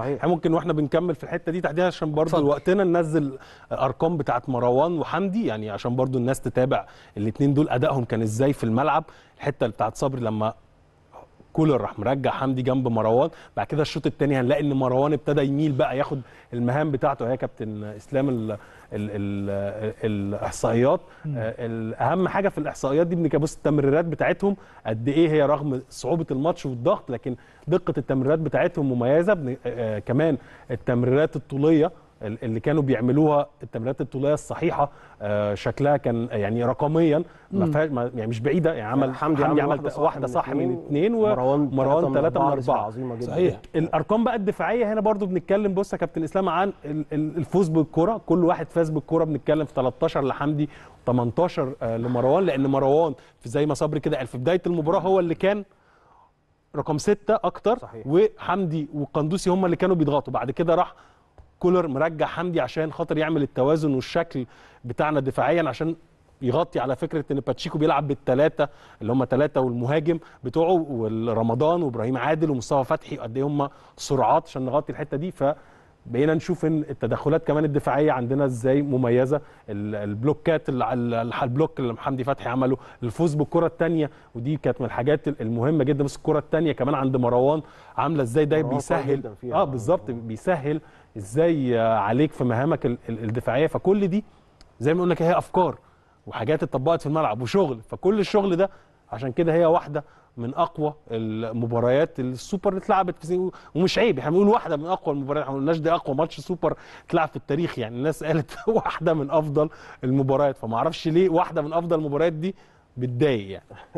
صحيح ممكن واحنا بنكمل في الحته دي تحديدا عشان برضو وقتنا ننزل ارقام بتاعه مروان وحمدي يعني عشان برضو الناس تتابع الاثنين دول ادائهم كان ازاي في الملعب الحته بتاعه صبري لما كولر راح مرجع حمدي جنب مروان بعد كده الشوط الثاني هنلاقي ان مروان ابتدى يميل بقى ياخد المهام بتاعته هي كابتن اسلام الـ الـ الـ الاحصائيات آه، اهم حاجه في الاحصائيات دي بنكابوس التمريرات بتاعتهم قد ايه هي رغم صعوبه الماتش والضغط لكن دقه التمريرات بتاعتهم مميزه آه، آه، كمان التمريرات الطوليه اللي كانوا بيعملوها التمريرات الطوليه الصحيحه آه، شكلها كان يعني رقميا ما فيهاش يعني مش بعيده يعني عمل حمدي, عمل, عمل واحده صح, واحدة صح من اثنين ومروان ثلاثه من اربعه عظيمه جدا صحيح الارقام بقى الدفاعيه هنا برضو بنتكلم بص يا كابتن اسلام عن الفوز بالكره كل واحد فاز بالكره بنتكلم في 13 لحمدي 18 آه، لمروان لان مروان في زي ما صبري كده قال في بدايه المباراه هو اللي كان رقم ستة اكتر صحيح. وحمدي والقندوسي هم اللي كانوا بيضغطوا بعد كده راح كولر مرجع حمدي عشان خاطر يعمل التوازن والشكل بتاعنا دفاعيا عشان يغطي على فكره ان باتشيكو بيلعب بالثلاثه اللي هم ثلاثه والمهاجم بتوعه والرمضان وابراهيم عادل ومصطفى فتحي قد ايه هم سرعات عشان نغطي الحته دي ف بقينا نشوف ان التدخلات كمان الدفاعيه عندنا ازاي مميزه البلوكات البلوك اللي حمدي فتحي عمله الفوز بالكره الثانيه ودي كانت من الحاجات المهمه جدا بس الكره الثانيه كمان عند مروان عامله ازاي ده بيسهل اه بالظبط بيسهل ازاي عليك في مهامك الدفاعيه فكل دي زي ما قلنا هي افكار وحاجات اتطبقت في الملعب وشغل فكل الشغل ده عشان كده هي واحده من اقوى المباريات السوبر اللي اتلعبت في ومش عيب احنا بنقول واحده من اقوى المباريات احنا ما قلناش دي اقوى ماتش سوبر اتلعب في التاريخ يعني الناس قالت واحده من افضل المباريات فما اعرفش ليه واحده من افضل المباريات دي بتضايق يعني